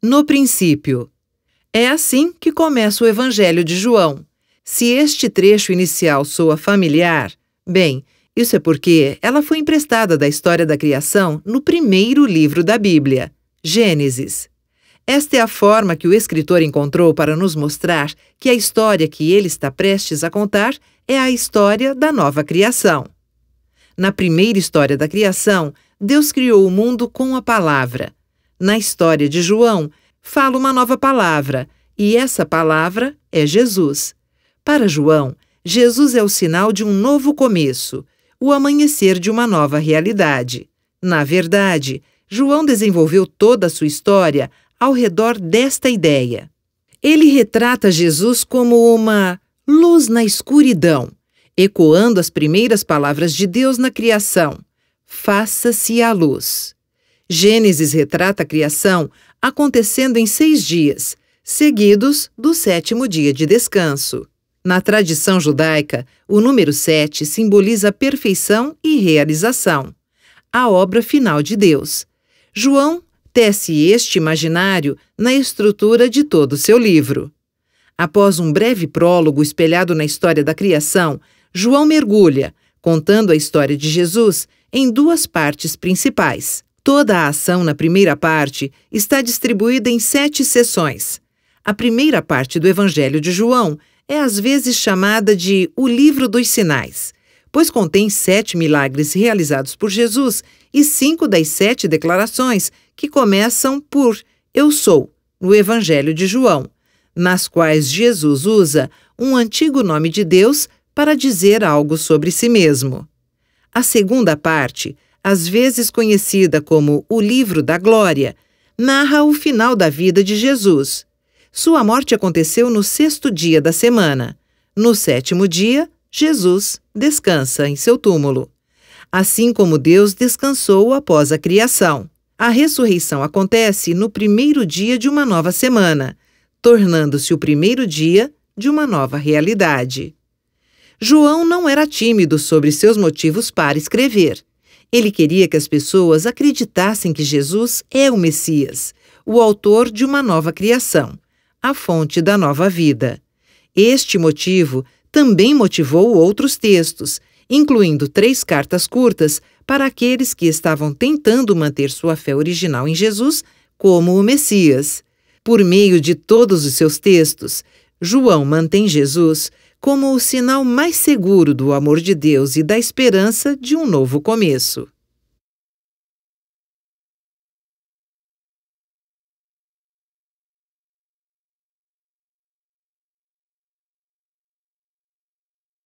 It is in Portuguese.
No princípio. É assim que começa o Evangelho de João. Se este trecho inicial soa familiar, bem, isso é porque ela foi emprestada da história da criação no primeiro livro da Bíblia, Gênesis. Esta é a forma que o escritor encontrou para nos mostrar que a história que ele está prestes a contar é a história da nova criação. Na primeira história da criação, Deus criou o mundo com a palavra, na história de João, fala uma nova palavra, e essa palavra é Jesus. Para João, Jesus é o sinal de um novo começo, o amanhecer de uma nova realidade. Na verdade, João desenvolveu toda a sua história ao redor desta ideia. Ele retrata Jesus como uma luz na escuridão, ecoando as primeiras palavras de Deus na criação: faça-se a luz. Gênesis retrata a criação acontecendo em seis dias, seguidos do sétimo dia de descanso. Na tradição judaica, o número sete simboliza perfeição e realização, a obra final de Deus. João tece este imaginário na estrutura de todo o seu livro. Após um breve prólogo espelhado na história da criação, João mergulha, contando a história de Jesus em duas partes principais. Toda a ação na primeira parte está distribuída em sete sessões. A primeira parte do Evangelho de João é às vezes chamada de o livro dos sinais, pois contém sete milagres realizados por Jesus e cinco das sete declarações que começam por Eu sou, no Evangelho de João, nas quais Jesus usa um antigo nome de Deus para dizer algo sobre si mesmo. A segunda parte às vezes conhecida como o Livro da Glória, narra o final da vida de Jesus. Sua morte aconteceu no sexto dia da semana. No sétimo dia, Jesus descansa em seu túmulo. Assim como Deus descansou após a criação, a ressurreição acontece no primeiro dia de uma nova semana, tornando-se o primeiro dia de uma nova realidade. João não era tímido sobre seus motivos para escrever. Ele queria que as pessoas acreditassem que Jesus é o Messias, o autor de uma nova criação, a fonte da nova vida. Este motivo também motivou outros textos, incluindo três cartas curtas para aqueles que estavam tentando manter sua fé original em Jesus como o Messias. Por meio de todos os seus textos, João mantém Jesus como o sinal mais seguro do amor de Deus e da esperança de um novo começo.